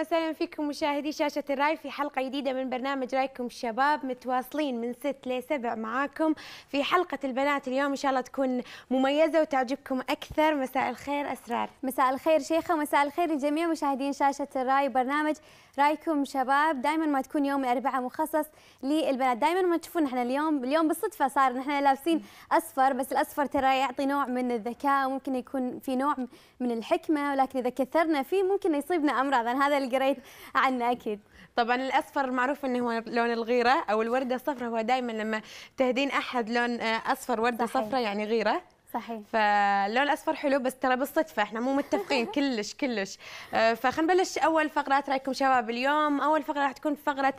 وسهلا فيكم مشاهدي شاشه الراي في حلقه جديده من برنامج رايكم الشباب متواصلين من ست لسبع معاكم في حلقه البنات اليوم ان شاء الله تكون مميزه وتعجبكم اكثر مساء الخير اسرار مساء الخير شيخه مساء الخير لجميع مشاهدين شاشه الراي برنامج رايكم شباب دائما ما تكون يوم الاربعاء مخصص للبنات دائما ما تشوفون احنا اليوم اليوم بالصدفه صار نحن لابسين اصفر بس الاصفر ترى يعطي نوع من الذكاء وممكن يكون في نوع من الحكمه ولكن اذا كثرنا فيه ممكن يصيبنا امراض انا هذا اللي قريت عنه اكيد طبعا الاصفر معروف انه هو لون الغيره او الورده الصفراء هو دائما لما تهدين احد لون اصفر ورده صفراء يعني غيره صحيح فاللون الاصفر حلو بس ترى بالصدفه احنا مو متفقين كلش كلش آه، فخلينا نبلش اول فقرات رايكم شباب اليوم اول فقره راح تكون فقره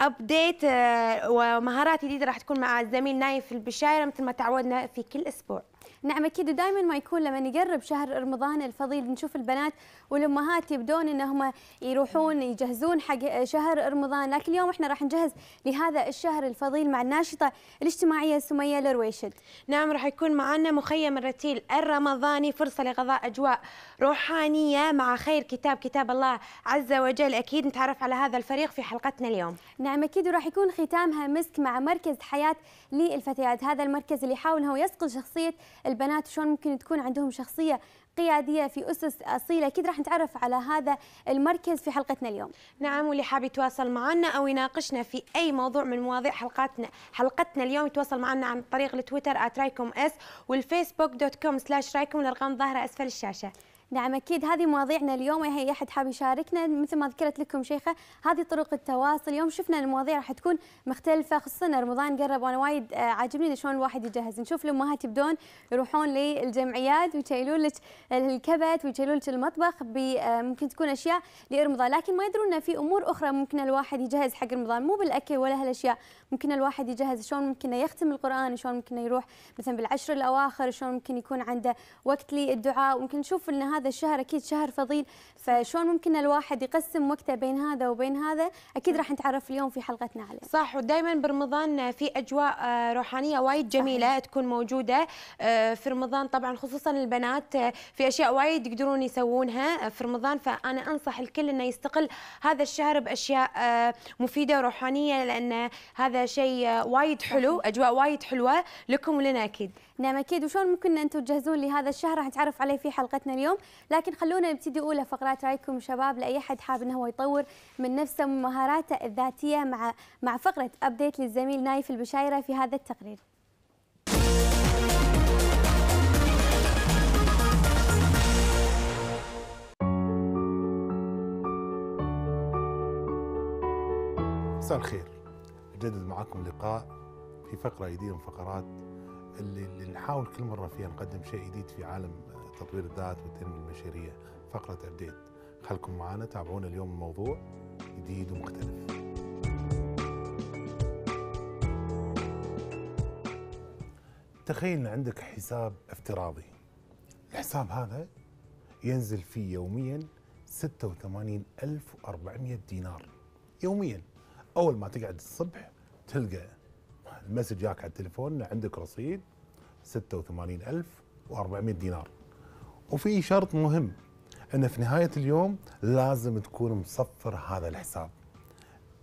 ابديت آه، ومهارات جديده راح تكون مع الزميل نايف البشايره مثل ما تعودنا في كل اسبوع نعم اكيد دائما ما يكون لما يقرب شهر رمضان الفضيل نشوف البنات والامهات يبدون انهم يروحون يجهزون حق شهر رمضان لكن اليوم احنا راح نجهز لهذا الشهر الفضيل مع الناشطه الاجتماعيه سميه الرويشد نعم راح يكون معنا مخيم الرتيل الرمضاني فرصه لقضاء اجواء روحانيه مع خير كتاب كتاب الله عز وجل اكيد نتعرف على هذا الفريق في حلقتنا اليوم نعم اكيد وراح يكون ختامها مسك مع مركز حياه للفتيات هذا المركز اللي يحاول هو يسقل شخصيه البنات شلون ممكن تكون عندهم شخصيه قياديه في اسس اصيله اكيد راح نتعرف على هذا المركز في حلقتنا اليوم. نعم واللي حاب يتواصل معنا او يناقشنا في اي موضوع من مواضيع حلقاتنا حلقتنا اليوم يتواصل معنا عن طريق التويتر @رايكم اس والفيسبوك دوت كوم سلاش رايكم الارقام ظاهره اسفل الشاشه. نعم اكيد هذه مواضيعنا اليوم هي احد حاب يشاركنا مثل ما ذكرت لكم شيخه هذه طرق التواصل اليوم شفنا المواضيع راح تكون مختلفه خصوصا رمضان قرب وانا وايد آه، عاجبني شلون الواحد يجهز نشوف الامهات يبدون يروحون للجمعيات ويشيلون لك الكبت ويشيلون لك المطبخ آه، ممكن تكون اشياء لرمضان لكن ما يدرون ان في امور اخرى ممكن الواحد يجهز حق رمضان مو بالاكل ولا هالاشياء ممكن الواحد يجهز شلون ممكن يختم القران شلون ممكن يروح مثلا بالعشر الاواخر شلون ممكن يكون عنده وقت للدعاء ممكن نشوف ان هذا الشهر اكيد شهر فضيل فشلون ممكن الواحد يقسم وقته بين هذا وبين هذا اكيد راح نتعرف اليوم في حلقتنا عليه صح ودائما برمضان في اجواء روحانيه وايد جميله صحيح. تكون موجوده في رمضان طبعا خصوصا البنات في اشياء وايد يقدرون يسوونها في رمضان فانا انصح الكل انه يستقل هذا الشهر باشياء مفيده وروحانيه لان هذا شيء وايد حلو اجواء وايد حلوه لكم ولنا اكيد نعم اكيد وشلون ممكن انتم تجهزون لهذا الشهر راح نتعرف عليه في حلقتنا اليوم لكن خلونا نبتدي اولى فقرات رايكم شباب لاي احد حاب انه هو يطور من نفسه ومهاراته الذاتيه مع مع فقره ابديت للزميل نايف البشايره في هذا التقرير مساء الخير نتجدد معكم لقاء في فقرة جديدة من فقرات اللي, اللي نحاول كل مرة فيها نقدم شيء جديد في عالم تطوير الذات والتنمية البشرية فقرة أبديت خلكم معنا تابعونا اليوم الموضوع جديد ومختلف تخيل ان عندك حساب افتراضي الحساب هذا ينزل فيه يوميا 86400 دينار يوميا اول ما تقعد الصبح تلقى المسج جاك على التليفون عندك رصيد 86400 دينار وفي شرط مهم ان في نهايه اليوم لازم تكون مصفر هذا الحساب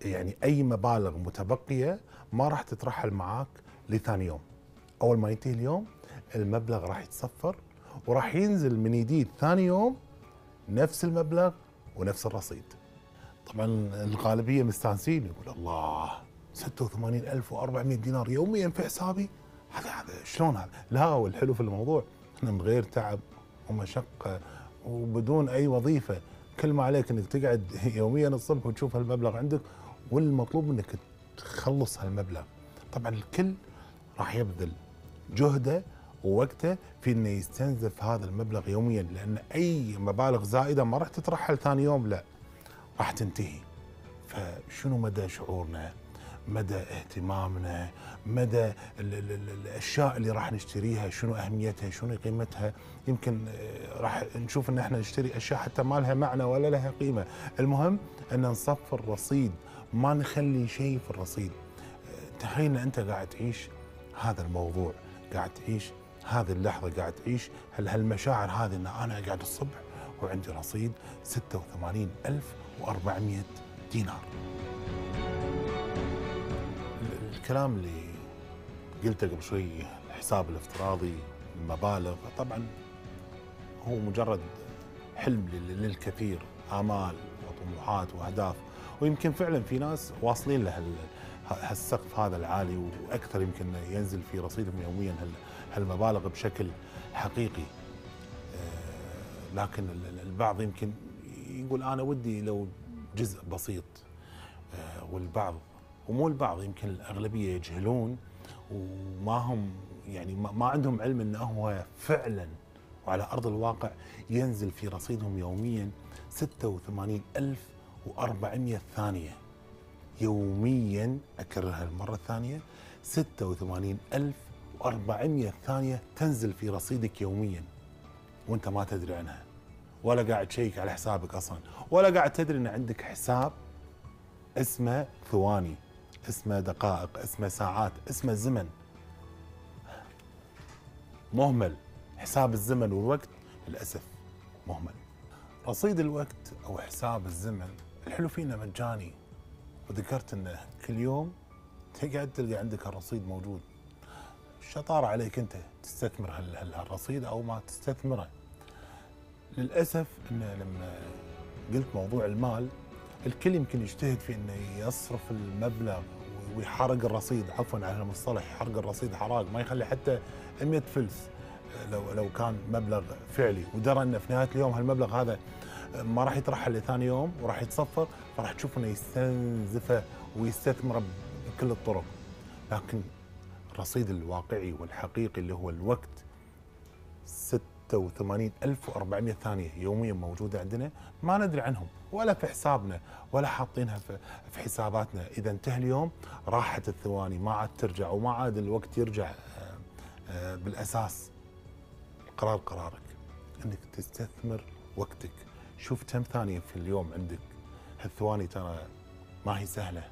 يعني اي مبالغ متبقيه ما راح تترحل معاك لثاني يوم اول ما ينتهي اليوم المبلغ راح يتصفر وراح ينزل من جديد ثاني يوم نفس المبلغ ونفس الرصيد طبعا الغالبيه مستانسين يقول الله 86400 دينار يوميا في حسابي هذا هذا شلون هذا؟ لا والحلو في الموضوع احنا من غير تعب ومشقه وبدون اي وظيفه كل ما عليك انك تقعد يوميا الصبح وتشوف هالمبلغ عندك والمطلوب منك تخلص هالمبلغ. طبعا الكل راح يبذل جهده ووقته في انه يستنزف هذا المبلغ يوميا لان اي مبالغ زائده ما راح تترحل ثاني يوم لا راح تنتهي فشنو مدى شعورنا مدى اهتمامنا مدى الاشياء اللي راح نشتريها شنو اهميتها شنو قيمتها يمكن آه، راح نشوف ان احنا نشتري اشياء حتى ما لها معنى ولا لها قيمه المهم ان نصفر الرصيد ما نخلي شيء في الرصيد تخيل انت قاعد تعيش هذا الموضوع قاعد تعيش هذه اللحظه قاعد تعيش هل هالمشاعر هذه ان انا قاعد الصبح وعندي رصيد 86000 ألف و400 دينار الكلام اللي قلته قبل شوي الحساب الافتراضي المبالغ طبعا هو مجرد حلم للكثير آمال وطموحات وأهداف ويمكن فعلا في ناس واصلين له هالسقف هذا العالي وأكثر يمكن ينزل في رصيدهم يوميا هالمبالغ بشكل حقيقي آه، لكن البعض يمكن يقول انا ودي لو جزء بسيط آه، والبعض ومو البعض يمكن الاغلبيه يجهلون وما هم يعني ما عندهم علم انه هو فعلا وعلى ارض الواقع ينزل في رصيدهم يوميا 86400 ثانيه يوميا اكررها المره الثانيه 86400 ثانيه تنزل في رصيدك يوميا وانت ما تدري عنها ولا قاعد تشيك على حسابك اصلا ولا قاعد تدري ان عندك حساب اسمه ثواني اسمه دقائق اسمه ساعات اسمه زمن مهمل حساب الزمن والوقت للاسف مهمل رصيد الوقت او حساب الزمن الحلو فينا مجاني وذكرت انه كل يوم تقعد تلقى عندك الرصيد موجود الشطارة عليك انت تستثمر هالرصيد او ما تستثمره للاسف انه لما قلت موضوع المال الكل يمكن يجتهد في انه يصرف المبلغ ويحرق الرصيد عفوا على المصطلح يحرق الرصيد حراق ما يخلي حتى 100 فلس لو لو كان مبلغ فعلي ودرى انه في نهايه اليوم هالمبلغ هذا ما راح يترحل لثاني يوم وراح يتصفر فراح تشوف انه يستنزفه ويستثمره بكل الطرق لكن الرصيد الواقعي والحقيقي اللي هو الوقت ست 86400 ثانيه يوميا موجوده عندنا ما ندري عنهم ولا في حسابنا ولا حاطينها في حساباتنا اذا انتهى اليوم راحت الثواني ما عاد ترجع وما عاد الوقت يرجع آه، آه، بالاساس القرار قرارك انك تستثمر وقتك شوف كم ثانيه في اليوم عندك هالثواني ترى ما هي سهله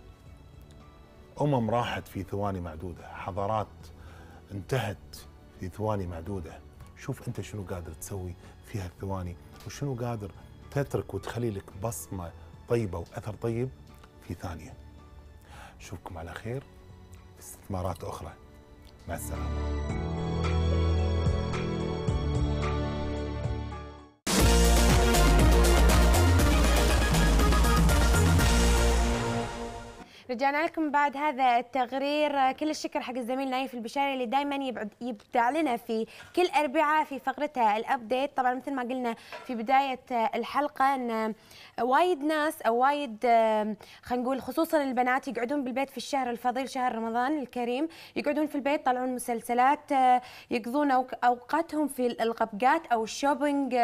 امم راحت في ثواني معدوده حضارات انتهت في ثواني معدوده شوف انت شنو قادر تسوي في هالثواني وشنو قادر تترك وتخلي لك بصمه طيبه واثر طيب في ثانيه. اشوفكم على خير في استثمارات اخرى. مع السلامه. رجعنا لكم بعد هذا التقرير كل الشكر حق الزميل نايف البشاري اللي دائما يبدع لنا في كل اربعاء في فقرتها الابديت طبعا مثل ما قلنا في بدايه الحلقه ان وايد ناس او وايد خلينا نقول خصوصا البنات يقعدون بالبيت في الشهر الفضيل شهر رمضان الكريم يقعدون في البيت يطلعون مسلسلات يقضون اوقاتهم في القبقات او الشوبينج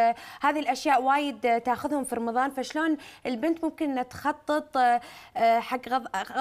هذه الاشياء وايد تاخذهم في رمضان فشلون البنت ممكن تخطط حق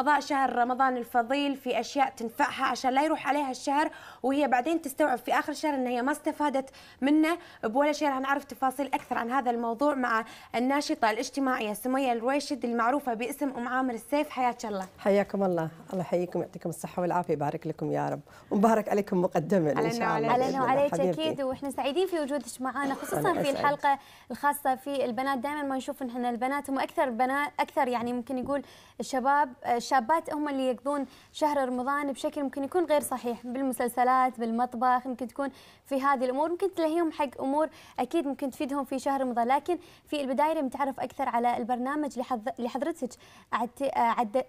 قضاء شهر رمضان الفضيل في اشياء تنفعها عشان لا يروح عليها الشهر وهي بعدين تستوعب في اخر الشهر ان هي ما استفادت منه بولا شيء راح نعرف تفاصيل اكثر عن هذا الموضوع مع الناشطه الاجتماعيه سميه الرويشد المعروفه باسم ام عامر السيف حياك الله حياكم الله الله يحييكم يعطيكم الصحه والعافيه يبارك لكم يا رب ومبارك عليكم مقدما ان شاء الله علينا وعليك اكيد واحنا سعيدين في وجودك معنا خصوصا في الحلقه الخاصه في البنات دائما ما نشوف ان احنا البنات هم اكثر بنات اكثر يعني ممكن يقول الشباب الشابات هم اللي يقضون شهر رمضان بشكل ممكن يكون غير صحيح بالمسلسلات بالمطبخ ممكن تكون في هذه الامور ممكن تلهيهم حق امور اكيد ممكن تفيدهم في شهر رمضان لكن في البدايه نتعرف اكثر على البرنامج لحضرتك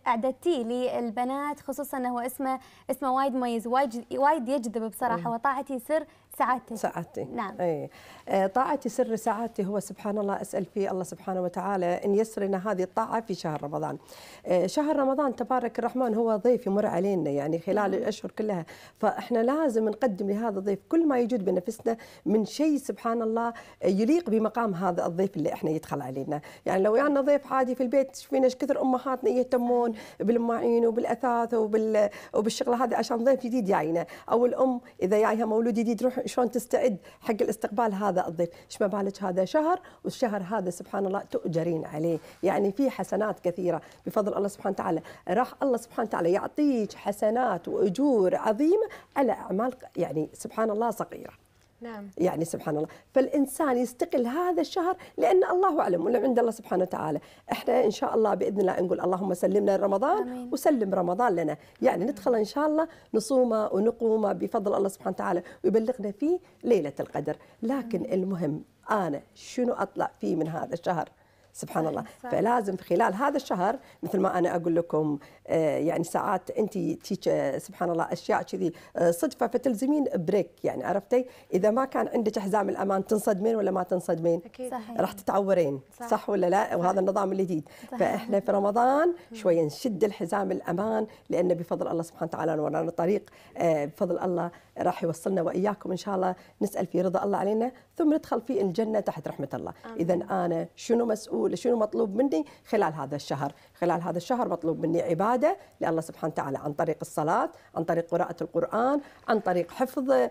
اعددتيه للبنات خصوصا هو اسمه اسمه وايد مميز وايد وايد يجذب بصراحه إيه. وطاعتي سر سعادتي سعادتي نعم أي. آه، طاعتي سر سعادتي هو سبحان الله أسأل فيه الله سبحانه وتعالى أن يسرنا هذه الطاعة في شهر رمضان آه، شهر رمضان تبارك الرحمن هو ضيف يمر علينا يعني خلال نعم. الأشهر كلها فإحنا لازم نقدم لهذا الضيف كل ما يوجد بنفسنا من شيء سبحان الله يليق بمقام هذا الضيف اللي إحنا يدخل علينا يعني لو يعني ضيف عادي في البيت شفنا ايش كثر أمهاتنا يهتمون بالمواعين وبالأثاث وبال... وبالشغلة هذه عشان ضيف جديد جاينا أو الأم إذا جايها مولود جديد روح شلون تستعد حق الاستقبال هذا الضيف ايش ما بالك هذا شهر والشهر هذا سبحان الله تؤجرين عليه يعني في حسنات كثيره بفضل الله سبحانه وتعالى راح الله سبحانه وتعالى يعطيك حسنات واجور عظيمه على اعمال يعني سبحان الله صغيره نعم. يعني سبحان الله فالإنسان يستقل هذا الشهر لأن الله أعلم ولا عند الله سبحانه وتعالى إحنا إن شاء الله بإذن الله نقول اللهم سلمنا رمضان آمين. وسلم رمضان لنا يعني ندخل إن شاء الله نصومه ونقومه بفضل الله سبحانه وتعالى ويبلغنا فيه ليلة القدر لكن المهم أنا شنو أطلع فيه من هذا الشهر سبحان الله فلازم في خلال هذا الشهر مثل ما انا اقول لكم آه، يعني ساعات انت آه، سبحان الله اشياء كذي آه، صدفه فتلزمين بريك يعني عرفتي اذا ما كان عندك حزام الامان تنصدمين ولا ما تنصدمين اكيد راح تتعورين صح, صح ولا لا صح. وهذا النظام الجديد فاحنا في رمضان شويه نشد الحزام الامان لان بفضل الله سبحانه وتعالى ورانا طريق بفضل الله راح يوصلنا واياكم ان شاء الله نسال في رضا الله علينا ثم ندخل في الجنه تحت رحمه الله اذا انا شنو مسؤول شنو مطلوب مني خلال هذا الشهر خلال هذا الشهر مطلوب مني عباده لله سبحانه وتعالى عن طريق الصلاه عن طريق قراءه القران عن طريق حفظ آه،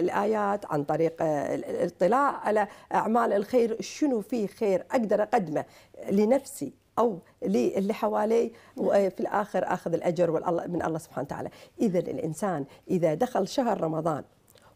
الايات عن طريق آه، الاطلاع على اعمال الخير شنو في خير اقدر اقدمه لنفسي او للي حوالي نعم. وفي الاخر اخذ الاجر من الله سبحانه وتعالى اذا الانسان اذا دخل شهر رمضان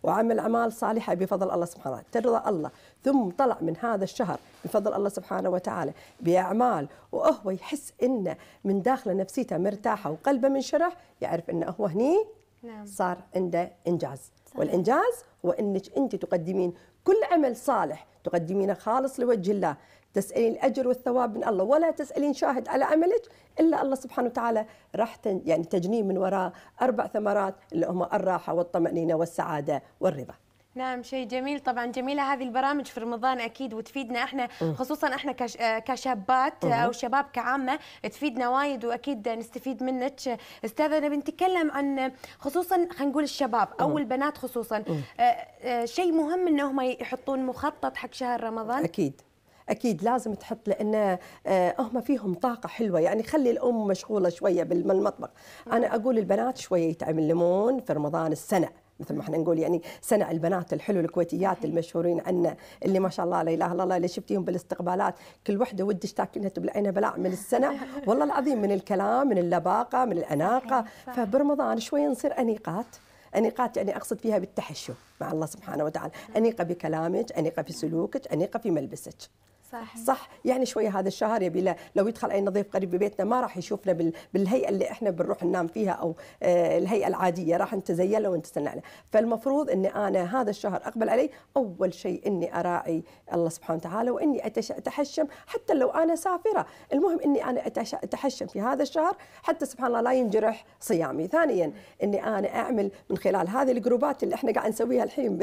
وعمل اعمال صالحه بفضل الله سبحانه وتعالى ترضى الله ثم طلع من هذا الشهر بفضل الله سبحانه وتعالى باعمال وهو يحس انه من داخله نفسيته مرتاحه وقلبه منشرح يعرف انه هو هني نعم. صار عنده انجاز صحيح. والانجاز هو انك انت تقدمين كل عمل صالح تقدمينه خالص لوجه الله تسألين الأجر والثواب من الله ولا تسألين شاهد على عملك إلا الله سبحانه وتعالى راح يعني تجني من وراه أربع ثمرات اللي هم الراحة والطمأنينة والسعادة والرضا نعم شيء جميل طبعا جميله هذه البرامج في رمضان اكيد وتفيدنا احنا خصوصا احنا آه، كشابات آه، او شباب كعامه تفيدنا وايد واكيد نستفيد منك استاذه نبي نتكلم عن خصوصا خلينا نقول الشباب او البنات خصوصا آه، شيء مهم انهم يحطون مخطط حق شهر رمضان اكيد اكيد لازم تحط لان آه، هم فيهم طاقه حلوه يعني خلي الام مشغوله شويه بالمطبخ انا اقول البنات شويه يتعلمون في رمضان السنه مثل ما احنا نقول يعني سنع البنات الحلو الكويتيات المشهورين عنا اللي ما شاء الله لا اله الا الله اللي شفتيهم بالاستقبالات كل وحده ودش تاكلها تبلعينها بلاء من السنع والله العظيم من الكلام من اللباقه من الاناقه فبرمضان شوي نصير انيقات أنيقات يعني أقصد فيها بالتحشو مع الله سبحانه وتعالى أنيقة بكلامك أنيقة في سلوكك أنيقة في ملبسك صح صح يعني شويه هذا الشهر يبي له لو يدخل اي نظيف قريب ببيتنا ما راح يشوفنا بالهيئه اللي احنا بنروح ننام فيها او آه، الهيئه العاديه راح نتزيله له ونتسنى له فالمفروض اني انا هذا الشهر اقبل عليه اول شيء اني اراعي الله سبحانه وتعالى واني اتحشم حتى لو انا سافره المهم اني انا اتحشم في هذا الشهر حتى سبحان الله لا ينجرح صيامي ثانيا اني انا اعمل من خلال هذه الجروبات اللي احنا قاعد نسويها الحين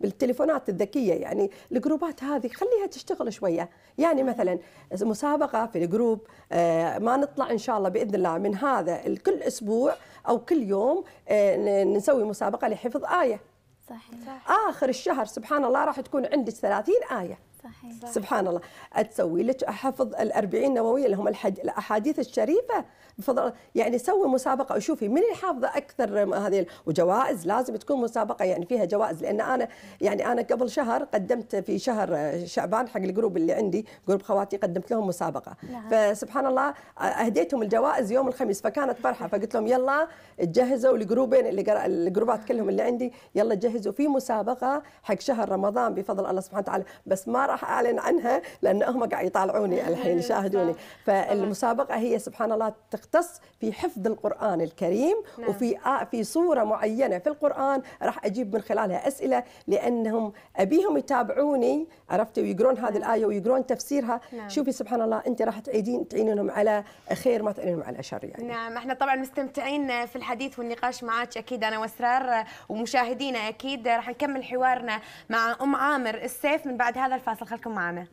بالتليفونات الذكيه يعني الجروبات هذه خليها تشتغل شويه يعني مثلا مسابقه في الجروب آه، ما نطلع ان شاء الله باذن الله من هذا كل اسبوع او كل يوم آه، نسوي مسابقه لحفظ ايه صحيح. اخر الشهر سبحان الله راح تكون عندك 30 ايه صحيح. سبحان الله أتسوي لك أحفظ الأربعين نووية اللي هم الحد... الأحاديث الشريفة بفضل يعني سوي مسابقة وشوفي من حافظة أكثر هذه وجوائز لازم تكون مسابقة يعني فيها جوائز لأن أنا يعني أنا قبل شهر قدمت في شهر شعبان حق الجروب اللي عندي جروب خواتي قدمت لهم مسابقة نعم. فسبحان الله أهديتهم الجوائز يوم الخميس فكانت فرحة فقلت لهم يلا تجهزوا الجروبين اللي قر... الجروبات كلهم اللي عندي يلا جهزوا في مسابقة حق شهر رمضان بفضل الله سبحانه وتعالى بس ما راح راح اعلن عنها لان هم قاعد يطالعوني إيه، الحين يشاهدوني فالمسابقه هي سبحان الله تختص في حفظ القران الكريم نعم. وفي في صوره معينه في القران راح اجيب من خلالها اسئله لانهم ابيهم يتابعوني عرفتي ويقرون هذه نعم. الايه ويقرون تفسيرها نعم. شوفي سبحان الله انت راح تعيدين تعينينهم على خير ما تعينهم على شر يعني نعم احنا طبعا مستمتعين في الحديث والنقاش معك اكيد انا واسرار ومشاهدينا اكيد راح نكمل حوارنا مع ام عامر السيف من بعد هذا الفاصل خلكم معنا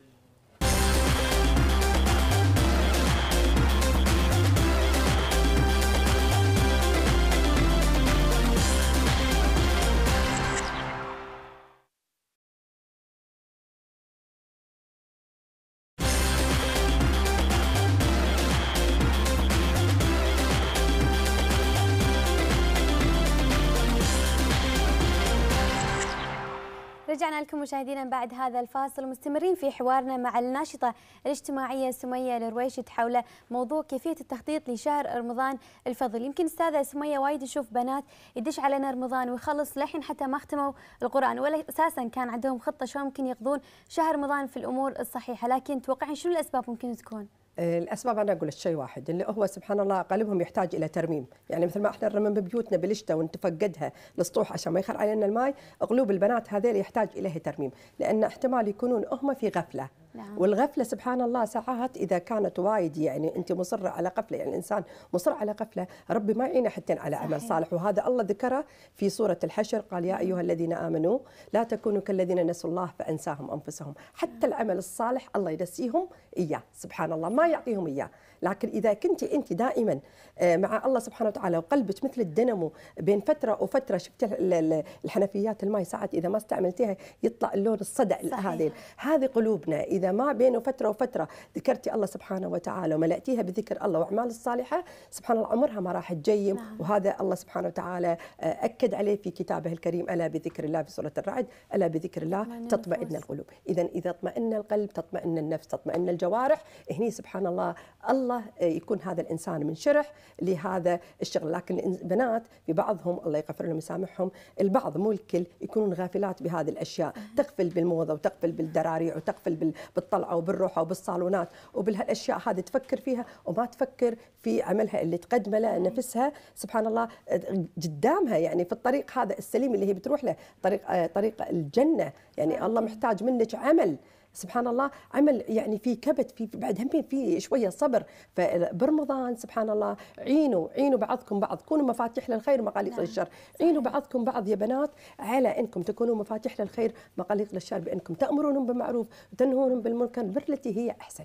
رجعنا لكم مشاهدينا بعد هذا الفاصل مستمرين في حوارنا مع الناشطة الاجتماعية سمية الرويشد حول موضوع كيفية التخطيط لشهر رمضان الفضل يمكن استاذة سمية وايد نشوف بنات يدش علينا رمضان ويخلص لحين حتى ما ختموا القرآن ولا أساسا كان عندهم خطة شلون ممكن يقضون شهر رمضان في الأمور الصحيحة لكن توقعين شنو الأسباب ممكن تكون؟ الاسباب آه، انا اقول الشيء واحد اللي هو سبحان الله اغلبهم يحتاج الى ترميم، يعني مثل ما احنا نرمم بيوتنا بالشتاء ونتفقدها للسطوح عشان ما يخر علينا الماي، اغلب البنات هذيل يحتاج اليه ترميم، لان احتمال يكونون هم في غفله نعم. والغفله سبحان الله ساعات اذا كانت وايد يعني انت مصره على قفله يعني الانسان مصر على قفله ربي ما يعينه حتى على عمل صالح وهذا الله ذكره في سوره الحشر قال يا نعم. ايها الذين امنوا لا تكونوا كالذين نسوا الله فانساهم انفسهم حتى نعم. العمل الصالح الله ينسيهم اياه سبحان الله ما يعطيهم اياه لكن اذا كنت انت دائما آه، مع الله سبحانه وتعالى وقلبك مثل الدنمو بين فتره وفتره شفت الحنفيات الماء ساعات اذا ما استعملتيها يطلع اللون الصدع هذه هذه قلوبنا إذا إذا ما بين فترة وفترة ذكرتي الله سبحانه وتعالى وملأتيها بذكر الله وأعمال الصالحة سبحان الله عمرها ما راح تجيم نعم. وهذا الله سبحانه وتعالى آه، أكد عليه في كتابه الكريم ألا بذكر الله في سورة الرعد ألا بذكر الله تطمئن القلوب إذا إذا اطمئن القلب تطمئن النفس تطمئن الجوارح هني سبحان الله الله آه، يكون هذا الإنسان من شرح لهذا الشغل لكن البنات في بعضهم الله يغفر لهم ويسامحهم البعض مو الكل يكونون غافلات بهذه الأشياء نعم. تغفل بالموضة وتغفل بالدراريع وتغفل بالطلعه وبالروحه وبالصالونات وبالاشياء هذه تفكر فيها وما تفكر في عملها اللي تقدمه لنفسها سبحان الله قدامها يعني في الطريق هذا السليم اللي هي بتروح له طريق آه، طريق الجنه يعني نعم. الله محتاج منك عمل سبحان الله عمل يعني في كبت في بعد هم في شويه صبر فبرمضان سبحان الله عينوا عينوا بعضكم بعض كونوا مفاتيح للخير مقاليق نعم، للشر عينوا بعضكم بعض يا بنات على انكم تكونوا مفاتيح للخير مقاليق للشر بانكم تامرونهم بالمعروف وتنهونهم بالمنكر التي هي احسن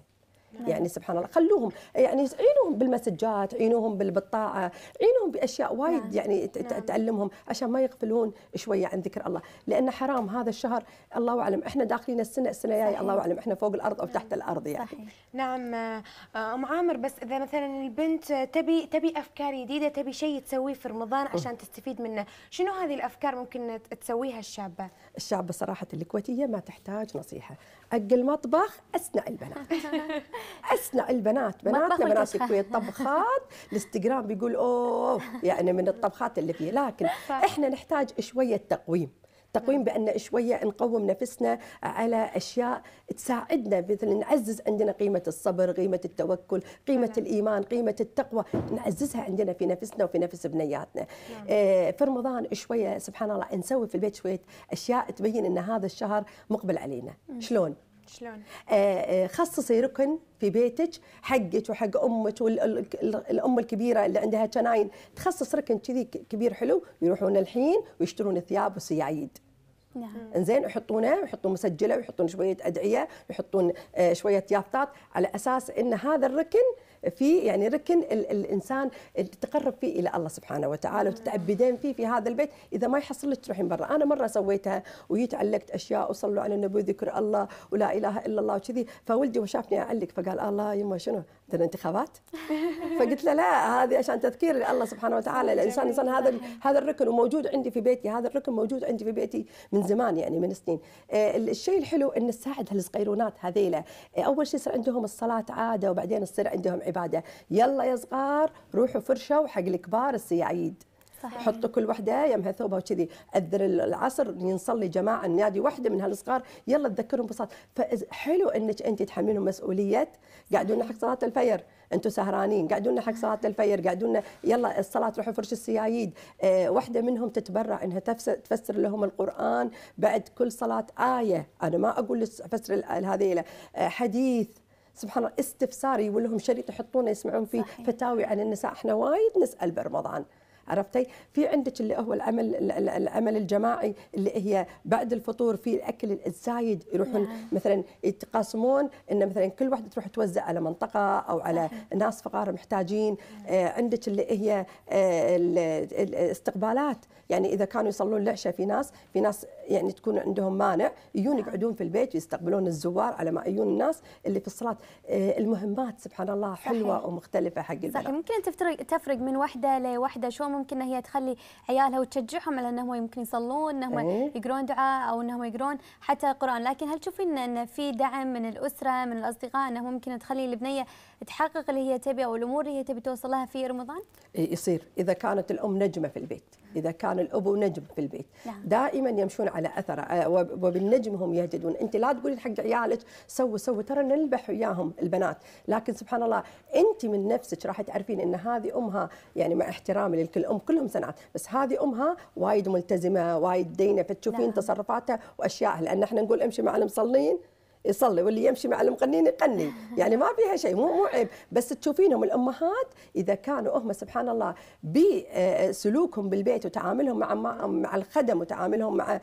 نعم. يعني سبحان الله خلوهم يعني عينوهم بالمسجات عينوهم بالبطاعه عينوهم باشياء وايد نعم. يعني تعلمهم نعم. عشان ما يغفلون شويه عن ذكر الله لان حرام هذا الشهر الله اعلم احنا داخلين السنه السنه الجايه الله اعلم احنا فوق الارض او نعم. تحت الارض يعني صحيح. نعم آه، ام عامر بس اذا مثلا البنت تبي تبي افكار جديده تبي شيء تسويه في رمضان عشان تستفيد منه شنو هذه الافكار ممكن تسويها الشابه الشابه صراحه الكويتيه ما تحتاج نصيحه حق المطبخ أثناء البنات أثناء البنات بناتنا بنات الكويت طبخات الانستغرام بيقول أوه يعني من الطبخات اللي فيه لكن إحنا نحتاج شوية تقويم تقويم بان شويه نقوم نفسنا على اشياء تساعدنا مثل نعزز عندنا قيمه الصبر، قيمه التوكل، قيمه نعم. الايمان، قيمه التقوى، نعززها عندنا في نفسنا وفي نفس بنياتنا. نعم. آه، في رمضان شويه سبحان الله نسوي في البيت شويه اشياء تبين ان هذا الشهر مقبل علينا، شلون؟ شلون؟ آه، آه، خصصي ركن في بيتك حقك وحق امك والام الكبيره اللي عندها جناين تخصص ركن كذي كبير حلو يروحون الحين ويشترون ثياب وسياعيد نعم انزين يحطونه يحطون مسجله ويحطون شويه ادعيه ويحطون آه، شويه يافطات على اساس ان هذا الركن في يعني ركن الانسان تقرب فيه الى الله سبحانه وتعالى وتتعبدين نعم. فيه في هذا البيت اذا ما يحصل لك تروحين برا انا مره سويتها وجيت علقت اشياء وصلوا على النبي ذكر الله ولا اله الا الله وكذي فولدي وشافني اعلق فقال الله يما شنو الانتخابات فقلت له لا هذه عشان تذكير الله سبحانه وتعالى الانسان انسان هذا هذا الركن وموجود عندي في بيتي هذا الركن موجود عندي في بيتي من زمان يعني من سنين آه، الشيء الحلو ان نساعد هالصغيرونات هذيلا آه، اول شيء يصير عندهم الصلاه عاده وبعدين تصير عندهم عباده يلا يا صغار روحوا فرشوا حق الكبار السياعيد صحيح. حطوا كل وحده يمها ثوبها وكذي اذر العصر نصلي جماعه ننادي وحده من هالصغار يلا تذكرهم بصلاه فحلو انك انت تحملهم مسؤوليه قاعدون حق صلاه الفجر انتم سهرانين قاعدون حق صلاه الفجر قاعدون يلا الصلاه روحوا فرش السيايد اه واحده منهم تتبرع انها تفسر لهم القران بعد كل صلاه ايه انا ما اقول فسر هذه آه، حديث سبحان الله استفسار لهم شريط يحطونه يسمعون فيه فتاوي عن النساء احنا وايد نسال برمضان عرفتي في عندك اللي هو العمل العمل الجماعي اللي هي بعد الفطور في الاكل الزايد يروحون نعم. مثلا يتقاسمون ان مثلا كل واحده تروح توزع على منطقه او على صحيح. ناس فقار محتاجين نعم. آه، عندك اللي هي آه، الاستقبالات يعني اذا كانوا يصلون العشاء في ناس في ناس يعني تكون عندهم مانع يجون نعم. يقعدون في البيت ويستقبلون الزوار على ما يجون الناس اللي في الصلاه آه، المهمات سبحان الله حلوه صحيح. ومختلفه حق البلد صحيح ممكن تفرق تفرق من وحده لوحده شو ممكن هي تخلي عيالها وتشجعهم على انهم يمكن يصلون انهم أيه؟ يقرون دعاء او انهم يقرون حتى قران لكن هل تشوفين ان في دعم من الاسره من الاصدقاء انه ممكن تخلي البنيه تحقق اللي هي تبي او الامور اللي هي تبي توصلها في رمضان إيه، يصير اذا كانت الام نجمه في البيت إذا كان الأب نجم في البيت نعم. دائما يمشون على أثره آه، وبالنجم هم يهتدون أنت لا تقولي حق عيالك سووا سووا ترى نلبح وياهم البنات لكن سبحان الله أنت من نفسك راح تعرفين أن هذه أمها يعني مع احترامي للكل أم كلهم سنات بس هذه أمها وايد ملتزمة وايد دينة فتشوفين نعم. تصرفاتها وأشيائها لأن احنا نقول امشي مع المصلين يصلي واللي يمشي مع المقنين يقني يعني ما فيها شيء مو مو عيب بس تشوفينهم الامهات اذا كانوا هم سبحان الله بسلوكهم بالبيت وتعاملهم مع مع الخدم وتعاملهم مع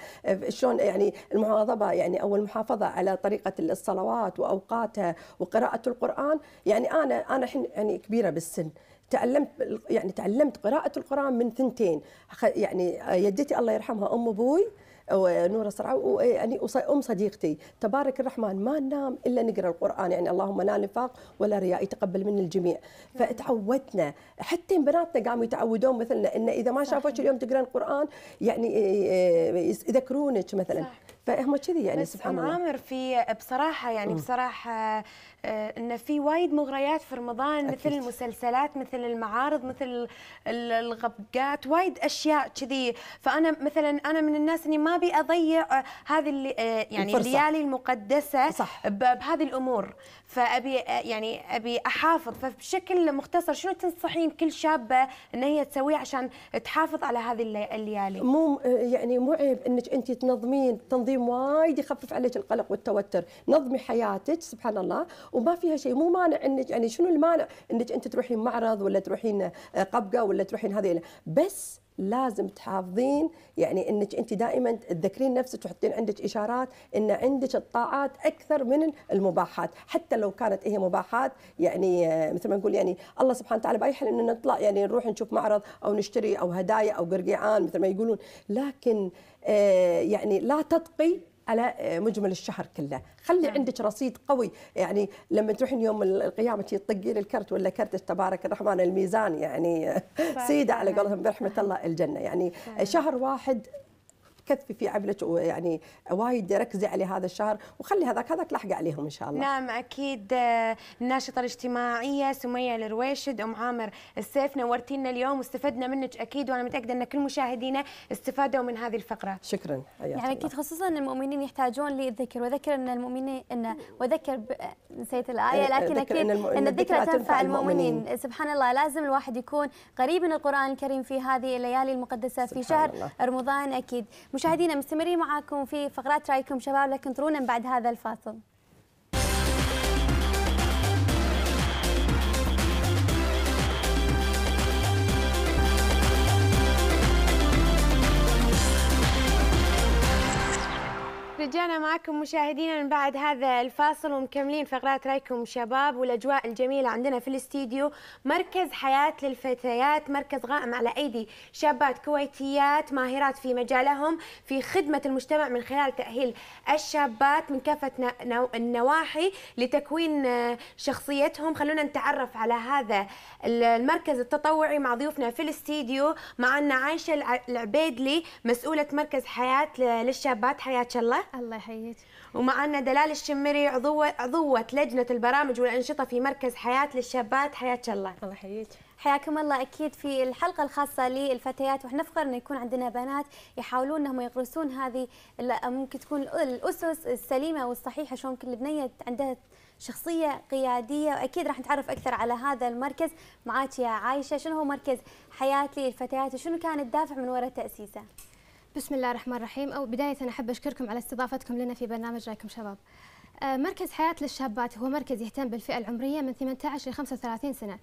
شلون يعني المواظبه يعني او المحافظه على طريقه الصلوات واوقاتها وقراءه القران يعني انا انا الحين يعني كبيره بالسن تعلمت يعني تعلمت قراءه القران من ثنتين يعني جدتي الله يرحمها ام ابوي نورة صرعه يعني ام صديقتي تبارك الرحمن ما ننام الا نقرا القران يعني اللهم لا نفاق ولا رياء يتقبل من الجميع فتعودنا حتى بناتنا قاموا يتعودون مثلنا ان اذا ما شافوك اليوم تقرين القران يعني آه، آه، يذكرونك مثلا صح. فهم كذي يعني بس سبحان الله عامر في بصراحه يعني م. بصراحه آه، ان في وايد مغريات في رمضان أكيد. مثل المسلسلات مثل المعارض مثل الغبقات وايد اشياء كذي فانا مثلا انا من الناس اني ما ابي اضيع آه، هذه آه، يعني الليالي المقدسه صح. بهذه الامور فابي آه، يعني ابي احافظ فبشكل مختصر شنو تنصحين كل شابه ان هي تسويه عشان تحافظ على هذه الليالي مو يعني مو عيب انك انت تنظمين تنظيم وايد يخفف عليك القلق والتوتر نظمي حياتك سبحان الله وما فيها شيء مو مانع انك يعني شنو المانع انك انت تروحين معرض ولا تروحين قبقه ولا تروحين هذه بس لازم تحافظين يعني انك انت دائما تذكرين نفسك وتحطين عندك اشارات ان عندك الطاعات اكثر من المباحات حتى لو كانت هي مباحات يعني آه، مثل ما نقول يعني الله سبحانه وتعالى بايح ان نطلع يعني نروح نشوف معرض او نشتري او هدايا او قرقيعان مثل ما يقولون لكن آه، يعني لا تطقي على آه، مجمل الشهر كله خلي نعم. عندك رصيد قوي يعني لما تروحين يوم القيامه تطقين الكرت ولا كرت تبارك الرحمن الميزان يعني آه، سيده على قولهم برحمه نعم. الله الجنه يعني شهر واحد كثفي في عملك يعني وايد ركزي عليه هذا الشهر وخلي هذاك هذاك لحق عليهم ان شاء الله نعم اكيد الناشطه الاجتماعيه سميه الرويشد ام عامر السيف نورتينا اليوم واستفدنا منك اكيد وانا متاكده ان كل مشاهدينا استفادوا من هذه الفقره شكرا يعني اكيد خصوصا المؤمنين يحتاجون للذكر وذكر ان المؤمنين ان وذكر ب... نسيت الايه إيه، لكن اكيد ان, المؤمن إن الذكر تنفع المؤمنين. المؤمنين سبحان الله لازم الواحد يكون قريب من القران الكريم في هذه الليالي المقدسه في شهر الله. رمضان اكيد مشاهدينا مستمرين معاكم في فقرات رايكم شباب لكن انطرونا بعد هذا الفاصل رجعنا معكم مشاهدينا من بعد هذا الفاصل ومكملين فقرات رايكم شباب والاجواء الجميله عندنا في الاستديو مركز حياه للفتيات مركز غائم على ايدي شابات كويتيات ماهرات في مجالهم في خدمه المجتمع من خلال تاهيل الشابات من كافه النواحي لتكوين آه، شخصيتهم خلونا نتعرف على هذا المركز التطوعي مع ضيوفنا في الاستديو معنا عايشه العبيدلي مسؤوله مركز حياه للشابات حياك الله الله يحييك ومعنا دلال الشمري عضوة عضوة لجنة البرامج والأنشطة في مركز حياة للشابات حياك الله الله يحييك حياكم الله اكيد في الحلقه الخاصه للفتيات واحنا نفخر انه يكون عندنا بنات يحاولون انهم يغرسون هذه ممكن تكون الاسس السليمه والصحيحه شلون كل بنيه عندها شخصيه قياديه واكيد راح نتعرف اكثر على هذا المركز معاك يا عايشه شنو هو مركز حياه للفتيات وشنو كان الدافع من وراء تاسيسه بسم الله الرحمن الرحيم أو بداية أنا أحب أشكركم على استضافتكم لنا في برنامج رايكم شباب آه، مركز حياة للشابات هو مركز يهتم بالفئة العمرية من 18 إلى 35 سنة نعم.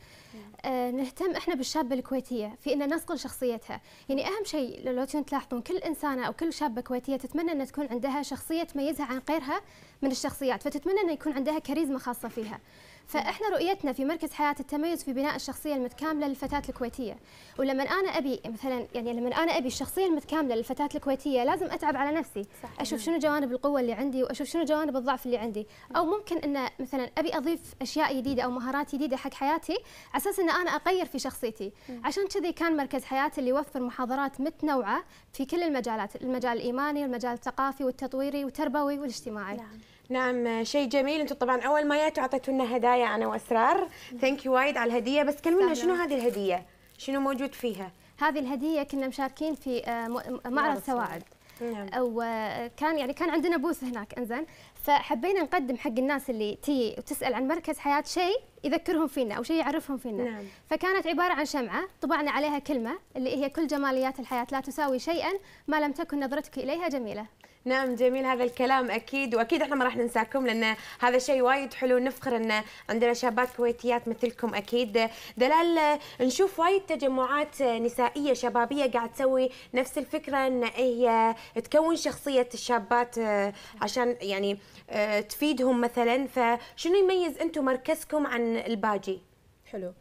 آه، نهتم إحنا بالشابة الكويتية في أن نصقل شخصيتها يعني أهم شيء لو تلاحظون كل إنسانة أو كل شابة كويتية تتمنى أن تكون عندها شخصية تميزها عن غيرها من الشخصيات فتتمنى أن يكون عندها كاريزما خاصة فيها فاحنا رؤيتنا في مركز حياه التميز في بناء الشخصيه المتكامله للفتاه الكويتيه ولما انا ابي مثلا يعني لما انا ابي الشخصيه المتكامله للفتاه الكويتيه لازم اتعب على نفسي صحيح. اشوف شنو جوانب القوه اللي عندي واشوف شنو جوانب الضعف اللي عندي او ممكن ان مثلا ابي اضيف اشياء جديده او مهارات جديده حق حياتي على اساس ان انا اغير في شخصيتي عشان كذي كان مركز حياتي اللي يوفر محاضرات متنوعه في كل المجالات المجال الايماني والمجال الثقافي والتطويري والتربوي والاجتماعي نعم. نعم شيء جميل انتم طبعا اول ما جيتوا اعطيتوا لنا هدايا انا واسرار ثانك يو وايد على الهديه بس كلمونا شنو هذه الهديه شنو موجود فيها هذه الهديه كنا مشاركين في آه، معرض سواعد نعم. وكان آه، يعني كان عندنا بوث هناك انزين فحبينا نقدم حق الناس اللي تي وتسال عن مركز حياه شيء يذكرهم فينا او شيء يعرفهم فينا نعم. فكانت عباره عن شمعه طبعنا عليها كلمه اللي هي كل جماليات الحياه لا تساوي شيئا ما لم تكن نظرتك اليها جميله نعم جميل هذا الكلام اكيد واكيد احنا ما راح ننساكم لان هذا شيء وايد حلو نفخر ان عندنا شابات كويتيات مثلكم اكيد دلال نشوف وايد تجمعات نسائيه شبابيه قاعد تسوي نفس الفكره ان هي تكون شخصيه الشابات آه، عشان يعني آه، تفيدهم مثلا فشنو يميز انتم مركزكم عن الباجي؟ حلو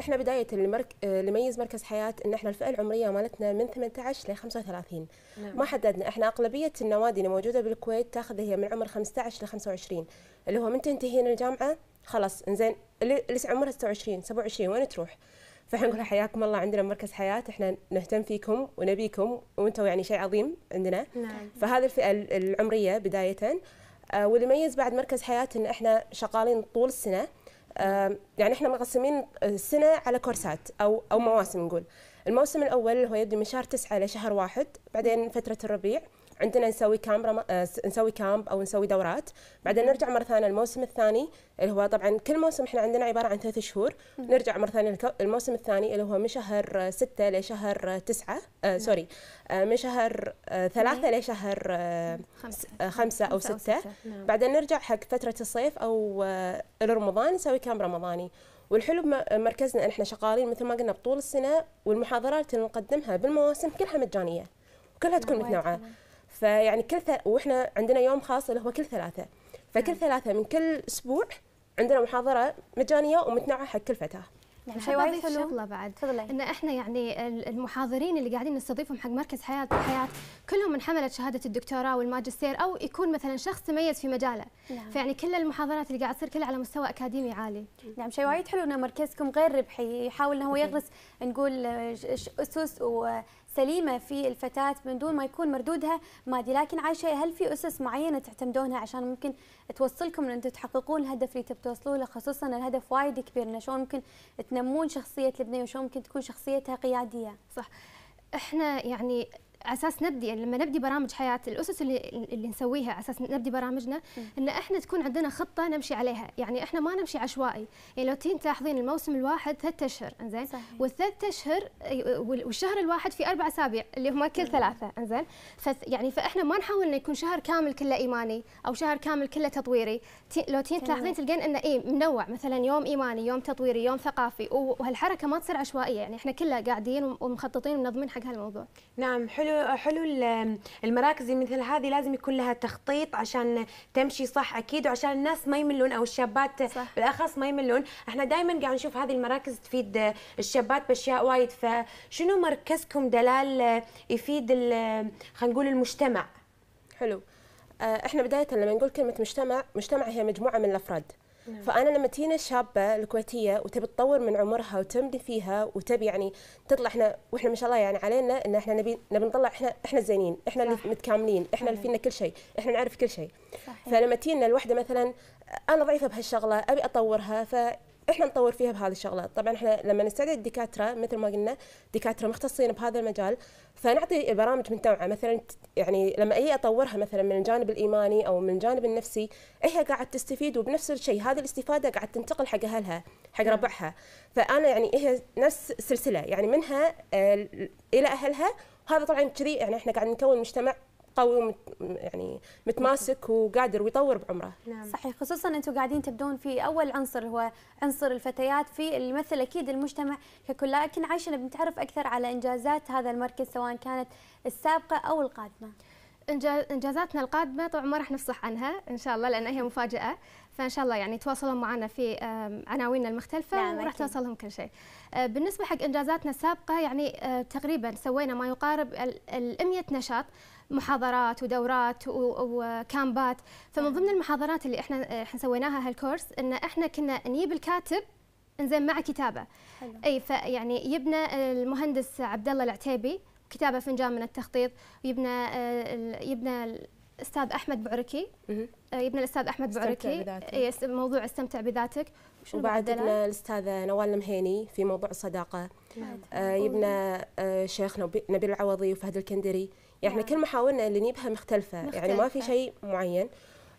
احنا بدايه المرك... اللي يميز مركز حياه ان احنا الفئه العمريه مالتنا من 18 ل 35 نعم. ما حددنا احنا اغلبيه النوادي اللي موجوده بالكويت تاخذ هي من عمر 15 ل 25 اللي هو من تنتهين الجامعه خلاص انزين اللي لسه عمرها 26 27 وين تروح؟ فاحنا نقول حياكم الله عندنا مركز حياه احنا نهتم فيكم ونبيكم وانتم يعني شيء عظيم عندنا نعم. فهذه الفئه العمريه بدايه أه، واللي يميز بعد مركز حياه ان احنا شغالين طول السنه يعني احنا مقسمين السنه على كورسات او او مواسم نقول الموسم الاول هو يبدا من شهر 9 لشهر واحد بعدين فتره الربيع عندنا نسوي كامب آه، نسوي كامب او نسوي دورات بعدين نرجع مره ثانيه الموسم الثاني اللي هو طبعا كل موسم احنا عندنا عباره عن ثلاث شهور نرجع مره ثانيه الموسم الثاني اللي هو من شهر 6 آه، لشهر 9 آه, آه، سوري آه من شهر 3 لشهر 5 آه او 6 نعم. بعدين نرجع حق فتره الصيف او آه رمضان نسوي كامب رمضاني والحلو بمركزنا ان احنا شغالين مثل ما قلنا بطول السنه والمحاضرات اللي نقدمها بالمواسم كلها مجانيه وكلها تكون متنوعه فيعني كل ثل... واحنا عندنا يوم خاص اللي هو كل ثلاثه فكل نعم. ثلاثه من كل اسبوع عندنا محاضره مجانيه ومتنوعه حق كل فتاه يعني شيء وايد حلو شغله بعد تفضلي ان احنا يعني المحاضرين اللي قاعدين نستضيفهم حق مركز حياه الحياه كلهم من حمله شهاده الدكتوراه والماجستير او يكون مثلا شخص تميز في مجاله نعم. فيعني كل المحاضرات اللي قاعد تصير كلها على مستوى اكاديمي عالي نعم شيء وايد حلو ان مركزكم غير ربحي يحاول انه هو يغرس نقول آه، اسس و سليمه في الفتاه من دون ما يكون مردودها مادي لكن عايشه هل في اسس معينه تعتمدونها عشان ممكن توصلكم ان انتم تحققون الهدف اللي تبتوصلوا له خصوصا الهدف وايد كبير انه شلون ممكن تنمون شخصيه البنيه وشلون ممكن تكون شخصيتها قياديه صح احنا يعني اساس نبدي يعني لما نبدي برامج حياه الاسس اللي, اللي نسويها اساس نبدي برامجنا ان احنا تكون عندنا خطه نمشي عليها يعني احنا ما نمشي عشوائي يعني لو تين تلاحظين الموسم الواحد ثلاث اشهر انزين والثلاث اشهر والشهر الواحد في اربع اسابيع اللي هم كل ثلاثه انزين يعني فاحنا ما نحاول انه يكون شهر كامل كله ايماني او شهر كامل كله تطويري لو تين تلاحظين تلقين انه اي منوع مثلا يوم ايماني يوم تطويري يوم ثقافي وهالحركه ما تصير عشوائيه يعني احنا كلها قاعدين ومخططين ومنظمين حق هالموضوع نعم حلو حلو المراكز مثل هذه لازم يكون لها تخطيط عشان تمشي صح اكيد وعشان الناس ما يملون او الشابات صح. بالاخص ما يملون احنا دائما قاعد نشوف هذه المراكز تفيد الشابات باشياء وايد فشنو مركزكم دلال يفيد خلينا نقول المجتمع حلو آه، احنا بدايه لما نقول كلمه مجتمع مجتمع هي مجموعه من الافراد نعم. فانا لما تينا الشابه الكويتيه وتبي تطور من عمرها وتمدي فيها وتبي يعني تطلع احنا واحنا ما شاء الله يعني علينا ان احنا نبي نبي نطلع احنا احنا الزينين احنا صح. اللي متكاملين احنا اللي فينا كل شيء احنا نعرف كل شيء صحيح. فلما تينا الوحده مثلا انا ضعيفه بهالشغله ابي اطورها ف احنا نطور فيها بهذه الشغلات طبعا احنا لما نستعد الدكاتره مثل ما قلنا دكاتره مختصين بهذا المجال فنعطي البرامج من توعه مثلا يعني لما اي اطورها مثلا من الجانب الايماني او من الجانب النفسي هي قاعد تستفيد وبنفس الشيء هذه الاستفاده قاعد تنتقل حق اهلها حق نعم. ربعها فانا يعني هي نفس سلسله يعني منها آه، الى اهلها هذا طبعا كذي يعني احنا قاعد نكون مجتمع قوي يعني متماسك وقادر ويطور بعمره نعم. صحيح خصوصا انتم قاعدين تبدون في اول عنصر هو عنصر الفتيات في اللي يمثل اكيد المجتمع ككل لكن عايشه بنتعرف اكثر على انجازات هذا المركز سواء كانت السابقه او القادمه انجازاتنا القادمه طبعا ما راح نفصح عنها ان شاء الله لان هي مفاجاه فان شاء الله يعني تواصلون معنا في عناويننا المختلفه نعم وراح توصلهم كل شيء. آه، بالنسبه حق انجازاتنا السابقه يعني آه، تقريبا سوينا ما يقارب ال 100 نشاط محاضرات ودورات وكامبات فمن ضمن المحاضرات اللي احنا احنا سويناها هالكورس ان احنا كنا نجيب الكاتب انزين مع كتابه حلو. اي فيعني يبنى المهندس عبد الله العتيبي كتابه فنجان من التخطيط يبنى آه، يبنى الاستاذ احمد بعركي آه، يبنى الاستاذ احمد بعركي بذاتك. موضوع استمتع بذاتك وبعد يبنى الاستاذه نوال المهيني في موضوع الصداقه نعم. آه، يبنى شيخنا نبيل العوضي وفهد الكندري يعني احنا كل محاولنا اللي نجيبها مختلفة, مختلفة يعني ما في شيء معين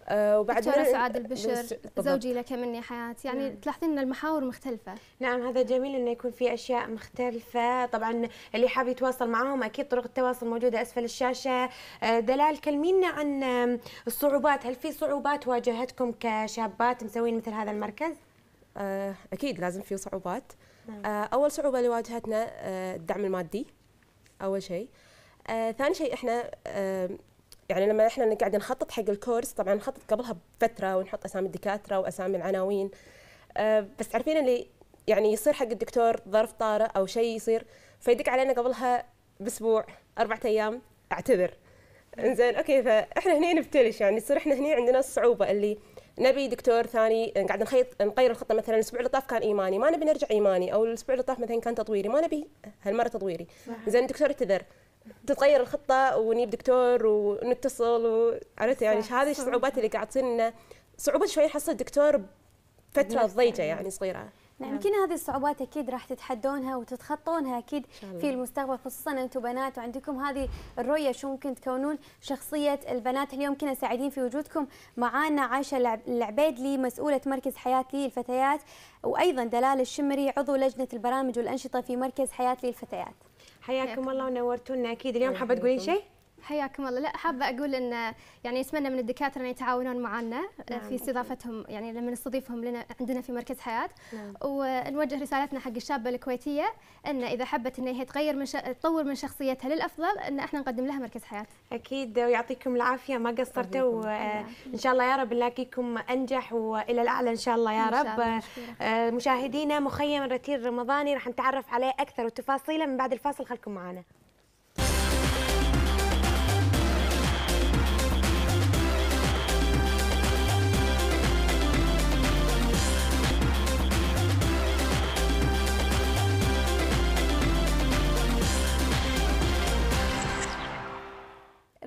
آه وبعد دكتورة سعاد البشر زوجي لك مني حياة يعني نعم. تلاحظين ان المحاور مختلفة نعم هذا جميل انه يكون في اشياء مختلفة طبعا اللي حاب يتواصل معاهم اكيد طرق التواصل موجودة اسفل الشاشة آه، دلال كلمينا عن الصعوبات هل في صعوبات واجهتكم كشابات مسوين مثل هذا المركز؟ آه اكيد لازم في صعوبات نعم. آه اول صعوبة اللي واجهتنا آه، الدعم المادي اول شيء آه، ثاني شيء احنا يعني لما احنا قاعد نخطط حق الكورس طبعا نخطط قبلها بفتره ونحط اسامي الدكاتره واسامي العناوين آه، بس تعرفين اللي يعني يصير حق الدكتور ظرف طارئ او شيء يصير فيدق علينا قبلها باسبوع اربعة ايام اعتذر انزين اوكي فاحنا هنا نبتلش يعني يصير احنا هنا عندنا الصعوبه اللي نبي دكتور ثاني قاعد نخيط نغير الخطه مثلا الاسبوع اللي طاف كان ايماني ما نبي نرجع ايماني او الاسبوع اللي طاف مثلا كان تطويري ما نبي هالمره تطويري زين الدكتور اعتذر تتغير الخطه ونجيب دكتور ونتصل وعرفت يعني هذه الصعوبات اللي قاعد تصير انه صعوبه شوي حصل دكتور فتره نعم. ضيجه يعني صغيره نعم،, نعم يمكن هذه الصعوبات اكيد راح تتحدونها وتتخطونها اكيد في المستقبل خصوصا انتم بنات وعندكم هذه الرؤيه شو ممكن تكونون شخصيه البنات اليوم كنا سعيدين في وجودكم معانا عايشه العبيدلي مسؤوله مركز حياه لي الفتيات وايضا دلال الشمري عضو لجنه البرامج والانشطه في مركز حياه لي الفتيات حياكم الله ونورتونا اكيد اليوم حابه تقولين شيء حياكم الله لا حابه اقول ان يعني نتمنى من الدكاتره ان يتعاونون معنا آه، نعم في استضافتهم يعني لما نستضيفهم لنا عندنا في مركز حياه نعم. ونوجه رسالتنا حق الشابه الكويتيه ان اذا حبت ان هي تغير من تطور من شخصيتها للافضل ان احنا نقدم لها مركز حياه اكيد ويعطيكم العافيه ما قصرتوا وان آه، شاء الله يا رب نلاقيكم انجح والى الاعلى ان شاء الله يا رب آه، مشاهدينا مخيم الرتير الرمضاني راح نتعرف عليه اكثر وتفاصيله من بعد الفاصل خلكم معنا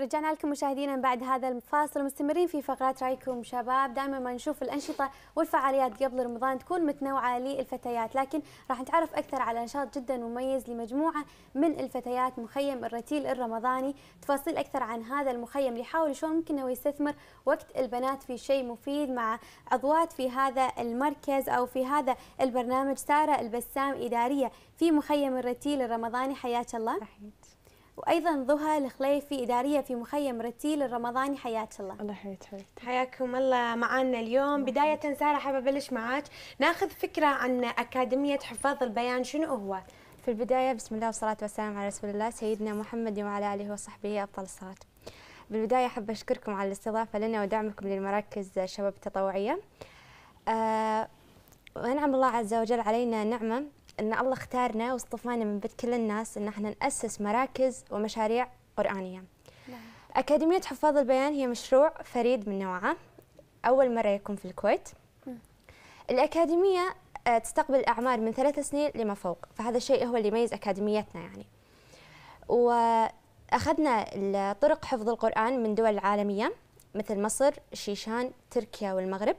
رجعنا لكم مشاهدينا بعد هذا الفاصل مستمرين في فقرات رايكم شباب دائما ما نشوف الانشطه والفعاليات قبل رمضان تكون متنوعه للفتيات لكن راح نتعرف اكثر على نشاط جدا مميز لمجموعه من الفتيات مخيم الرتيل الرمضاني تفاصيل اكثر عن هذا المخيم اللي يحاول شلون ممكن انه يستثمر وقت البنات في شيء مفيد مع عضوات في هذا المركز او في هذا البرنامج ساره البسام اداريه في مخيم الرتيل الرمضاني حياك الله صحيح. وايضا ضهى الخليفي اداريه في مخيم رتيل الرمضاني حياك الله الله يحييك حياكم الله معنا اليوم بدايه ساره حابه ابلش معك ناخذ فكره عن اكاديميه حفاظ البيان شنو هو في البدايه بسم الله والصلاه والسلام على رسول الله سيدنا محمد وعلى اله وصحبه افضل الصلاه بالبدايه أحب اشكركم على الاستضافه لنا ودعمكم للمراكز الشباب التطوعيه أه وانعم الله عز وجل علينا نعمه ان الله اختارنا واصطفانا من بيت كل الناس ان احنا ناسس مراكز ومشاريع قرانيه نعم. اكاديميه حفاظ البيان هي مشروع فريد من نوعه اول مره يكون في الكويت م. الاكاديميه آه، تستقبل اعمار من ثلاث سنين لما فوق فهذا الشيء هو اللي يميز اكاديميتنا يعني واخذنا طرق حفظ القران من دول عالميه مثل مصر شيشان تركيا والمغرب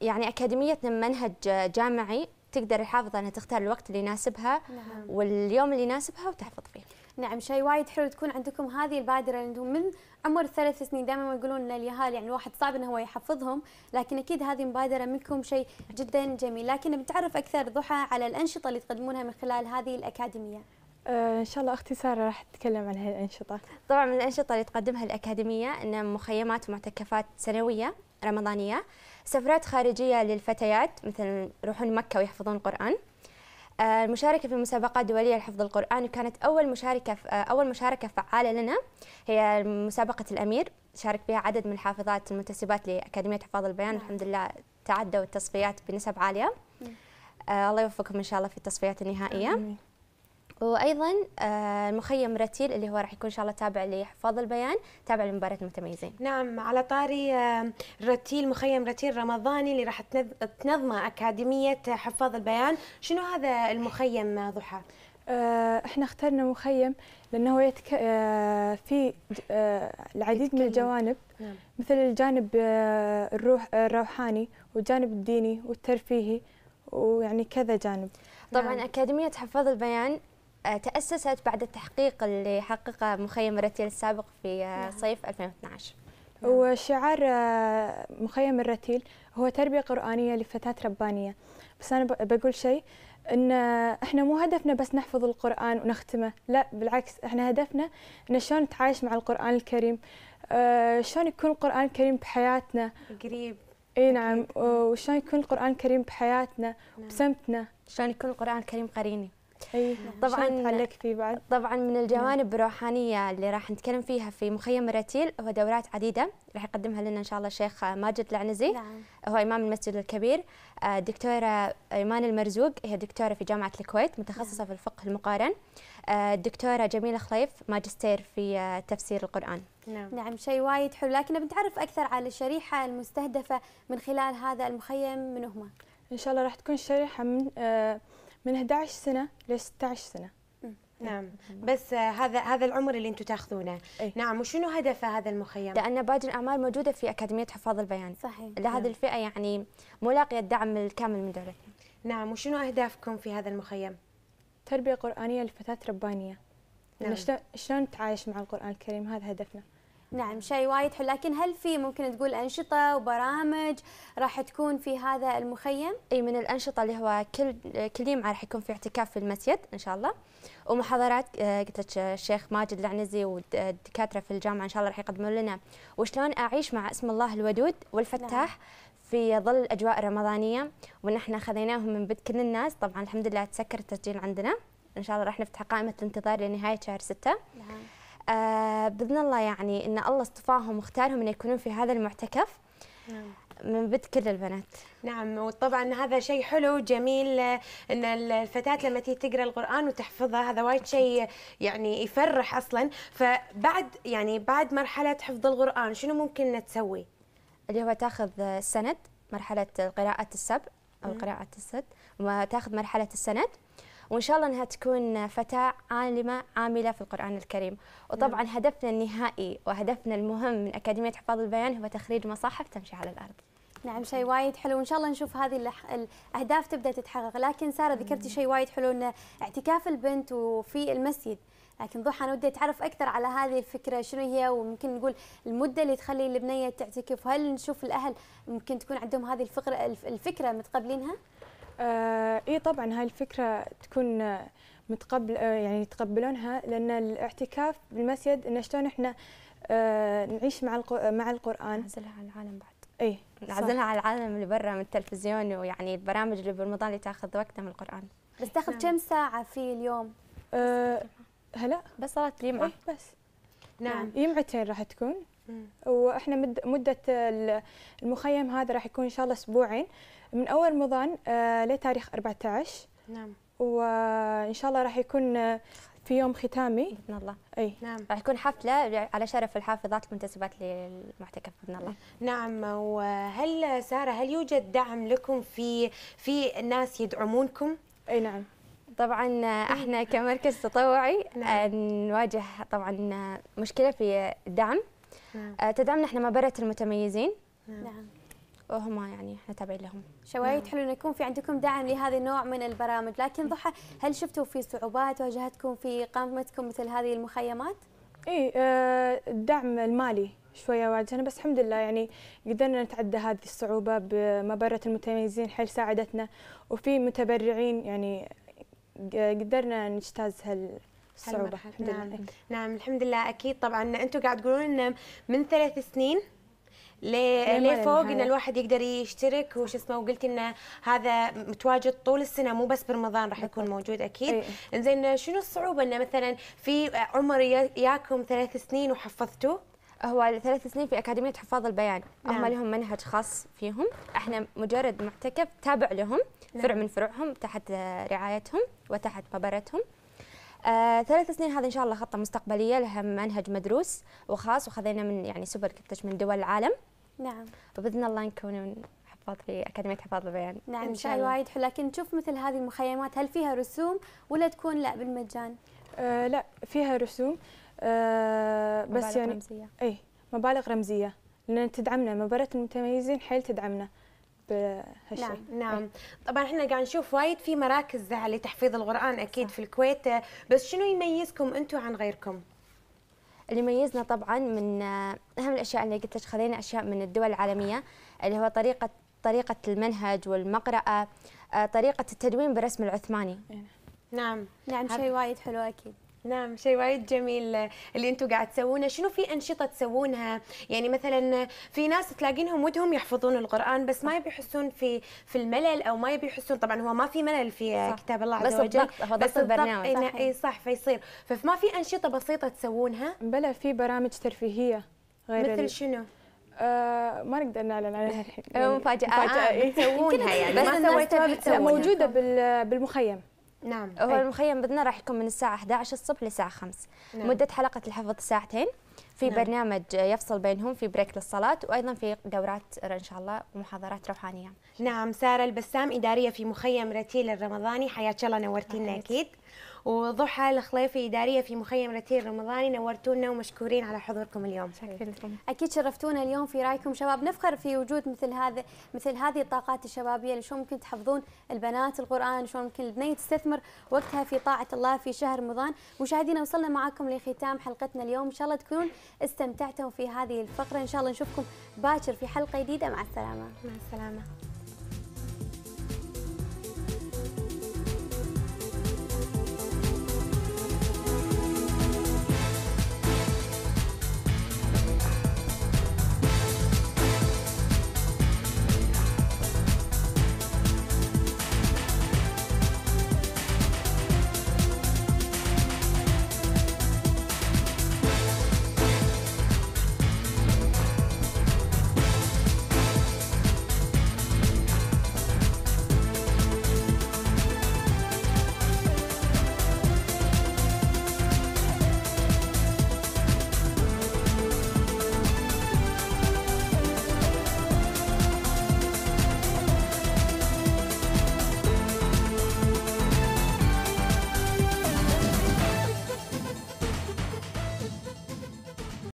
يعني اكاديميتنا منهج جامعي تقدر الحافظه انها تختار الوقت اللي يناسبها نعم. واليوم اللي يناسبها وتحفظ فيه. نعم شيء وايد حلو تكون عندكم هذه البادره انتم من عمر ثلاث سنين دائما يقولون ان اليهال يعني الواحد صعب انه هو يحفظهم لكن اكيد هذه مبادره منكم شيء جدا جميل لكن بتعرف اكثر ضحى على الانشطه اللي تقدمونها من خلال هذه الاكاديميه. آه، ان شاء الله اختي ساره راح تتكلم عن هالانشطه. طبعا من الانشطه اللي تقدمها الاكاديميه ان مخيمات ومعتكفات سنويه رمضانيه سفرات خارجية للفتيات مثلا يروحون مكة ويحفظون القرآن آه، المشاركة في مسابقات دولية لحفظ القرآن وكانت أول مشاركة آه، أول مشاركة فعالة لنا هي مسابقة الأمير شارك بها عدد من الحافظات المنتسبات لأكاديمية حفاظ البيان نعم. الحمد لله تعدوا التصفيات بنسب عالية نعم. آه، الله يوفقكم إن شاء الله في التصفيات النهائية وايضا آه، المخيم رتيل اللي هو راح يكون ان شاء الله تابع لحفاظ البيان تابع لمباراه المتميزين. نعم على طاري آه، رتيل مخيم رتيل رمضاني اللي راح تنظمه اكاديميه حفاظ البيان، شنو هذا المخيم آه، ضحى؟ احنا اخترنا مخيم لانه يتك... في العديد يتكلم. من الجوانب نعم. مثل الجانب الروح الروحاني والجانب الديني والترفيهي ويعني كذا جانب طبعا نعم. اكاديميه حفاظ البيان آه، تأسست بعد التحقيق اللي حققه مخيم الرتيل السابق في آه، نعم. صيف 2012 نعم. وشعار آه، مخيم الرتيل هو تربية قرآنية لفتاة ربانية بس أنا بقول شيء ان احنا مو هدفنا بس نحفظ القران ونختمه لا بالعكس احنا هدفنا ان شلون نتعايش مع القران الكريم اه شلون يكون القران الكريم بحياتنا قريب اي نعم وشلون يكون القران الكريم بحياتنا نعم. وبسمتنا شلون يكون القران الكريم قريني إيه، نعم. طبعا تعلق فيه بعد طبعا من الجوانب نعم. الروحانيه اللي راح نتكلم فيها في مخيم الرتيل هو دورات عديده راح يقدمها لنا ان شاء الله الشيخ ماجد العنزي نعم. هو امام المسجد الكبير الدكتوره آه، ايمان المرزوق هي دكتوره في جامعه الكويت متخصصه نعم. في الفقه المقارن الدكتوره آه، جميله خليف ماجستير في آه، تفسير القران نعم, نعم شيء وايد حلو لكن بنتعرف اكثر على الشريحه المستهدفه من خلال هذا المخيم من هم ان شاء الله راح تكون شريحه من آه من 11 سنه ل 16 سنه إيه. نعم بس هذا هذا العمر اللي انتم تاخذونه أي. نعم وشنو هدف هذا المخيم لان باقي الاعمال موجوده في اكاديميه حفاظ البيان صحيح لهذه نعم. الفئه يعني ملاقيه الدعم الكامل من دولتنا نعم وشنو اهدافكم في هذا المخيم تربيه قرانيه لفتاه ربانيه نعم. شلون تعايش مع القران الكريم هذا هدفنا نعم شيء وايد حلو لكن هل في ممكن تقول أنشطة وبرامج راح تكون في هذا المخيم؟ أي من الأنشطة اللي هو كل كل يوم راح يكون في اعتكاف في المسجد إن شاء الله ومحاضرات آه، قلت لك الشيخ ماجد العنزي والدكاترة في الجامعة إن شاء الله راح يقدمون لنا وشلون أعيش مع اسم الله الودود والفتاح نعم. في ظل الاجواء الرمضانيه وان احنا خذيناهم من بيت كل الناس طبعا الحمد لله تسكر التسجيل عندنا ان شاء الله راح نفتح قائمه الانتظار لنهايه شهر 6 نعم. آه، باذن الله يعني ان الله اصطفاهم واختارهم ان يكونون في هذا المعتكف نعم. من بد كل البنات نعم وطبعا هذا شيء حلو جميل آه، ان الفتاه لما تيجي تقرا القران وتحفظه هذا وايد شيء يعني يفرح اصلا فبعد يعني بعد مرحله حفظ القران شنو ممكن تسوي اللي هو تاخذ السند مرحله قراءه السبع او قراءه السد وتاخذ مرحله السند وإن شاء الله أنها تكون فتاة عالمة عاملة في القرآن الكريم وطبعا نعم. هدفنا النهائي وهدفنا المهم من أكاديمية حفاظ البيان هو تخريج مصاحف تمشي على الأرض نعم شيء وايد حلو وان شاء الله نشوف هذه الاهداف تبدا تتحقق لكن ساره ذكرتي شيء وايد حلو ان اعتكاف البنت وفي المسجد لكن ضحى انا ودي اتعرف اكثر على هذه الفكره شنو هي وممكن نقول المده اللي تخلي البنيه تعتكف وهل نشوف الاهل ممكن تكون عندهم هذه الفكره الفكره متقبلينها؟ آه اي طبعا هاي الفكره تكون آه، متقبل آه، يعني يتقبلونها لان الاعتكاف بالمسجد انه شلون احنا آه نعيش مع مع القران نعزلها على العالم بعد اي نعزلها على العالم اللي برا من التلفزيون ويعني البرامج اللي برمضان اللي تاخذ وقتها من القران بس تاخذ نعم. كم ساعه في اليوم أه هلا بس صلاه الجمعه إيه، بس نعم جمعتين نعم. راح تكون واحنا مده المخيم هذا راح يكون ان شاء الله اسبوعين من اول رمضان آه، لتاريخ 14 نعم وان شاء الله راح يكون آه، في يوم ختامي باذن الله اي نعم راح يكون حفله على شرف الحافظات المنتسبات للمعتكف باذن الله نعم وهل ساره هل يوجد دعم لكم في في ناس يدعمونكم اي نعم طبعا آه، احنا كمركز تطوعي نعم. نواجه طبعا مشكله في الدعم نعم. تدعمنا احنا مبرة المتميزين نعم, نعم. وهم يعني احنا تابعين لهم. شوايد نعم. حلو انه يكون في عندكم دعم لهذا النوع من البرامج، لكن ضحى هل شفتوا في صعوبات واجهتكم في قامتكم مثل هذه المخيمات؟ اي آه الدعم المالي شوية واجهنا بس الحمد لله يعني قدرنا نتعدى هذه الصعوبة بمبرة المتميزين حيل ساعدتنا وفي متبرعين يعني قدرنا نجتاز هال الصعوبة الحمد نعم. لله نعم الحمد لله اكيد طبعا انتم قاعد تقولون من ثلاث سنين ليه ليه فوق ان الواحد يقدر يشترك وش اسمه وقلت ان هذا متواجد طول السنه مو بس برمضان راح يكون موجود اكيد ايه. زين شنو الصعوبه انه مثلا في عمر ياكم ثلاث سنين وحفظتوه هو ثلاث سنين في أكاديمية حفاظ البيان نعم. هم لهم منهج خاص فيهم احنا مجرد معتكف تابع لهم نعم. فرع من فروعهم تحت رعايتهم وتحت مبارتهم آه ثلاث سنين هذه ان شاء الله خطه مستقبليه لها منهج مدروس وخاص وخذينا من يعني سوبر كفتش من دول العالم نعم وباذن الله نكون من حفاظ في اكاديميه حفاظ البيان نعم الله وايد حلو لكن نشوف مثل هذه المخيمات هل فيها رسوم ولا تكون لا بالمجان؟ آه لا فيها رسوم آه بس مبالغ يعني رمزية. اي مبالغ رمزيه لان تدعمنا مباراه المتميزين حيل تدعمنا بهالشيء نعم إيه. نعم طبعا احنا قاعد نشوف وايد في مراكز لتحفيظ القران اكيد صح. في الكويت بس شنو يميزكم انتم عن غيركم اللي يميزنا طبعا من آه، اهم الاشياء اللي قلت لك خذينا اشياء من الدول العالميه اللي هو طريقه طريقه المنهج والمقراه آه، طريقه التدوين بالرسم العثماني إيه. نعم نعم شيء وايد حلو اكيد نعم شيء وايد جميل اللي انتم قاعد تسوونه شنو في انشطه تسوونها يعني مثلا في ناس تلاقينهم ودهم يحفظون القران بس ما يبي يحسون في في الملل او ما يبي يحسون طبعا هو ما في ملل في صح. كتاب الله عز وجل بس البرنامج إيه، صح, اي صح فيصير فما في انشطه بسيطه تسوونها بلا في برامج ترفيهيه غير مثل شنو آه ما نقدر نعلن عليها الحين مفاجاه مفاجاه إيه. تسوونها يعني بس ما سويتها موجوده بالمخيم نعم هو أي. المخيم بدنا راح يكون من الساعة 11 الصبح لساعة 5 نعم. مدة حلقة الحفظ ساعتين في نعم. برنامج يفصل بينهم في بريك للصلاة وأيضا في دورات إن شاء الله ومحاضرات روحانية نعم سارة البسام إدارية في مخيم رتيل الرمضاني حياك الله نورتينا أكيد وضحى الخليفي إدارية في مخيم رتير رمضاني نورتونا ومشكورين على حضوركم اليوم شكرا لكم أكيد شرفتونا اليوم في رأيكم شباب نفخر في وجود مثل هذا مثل هذه الطاقات الشبابية اللي شلون ممكن تحفظون البنات القرآن شلون ممكن البنية تستثمر وقتها في طاعة الله في شهر رمضان مشاهدينا وصلنا معكم لختام حلقتنا اليوم إن شاء الله تكونون استمتعتم في هذه الفقرة إن شاء الله نشوفكم باكر في حلقة جديدة مع السلامة مع السلامة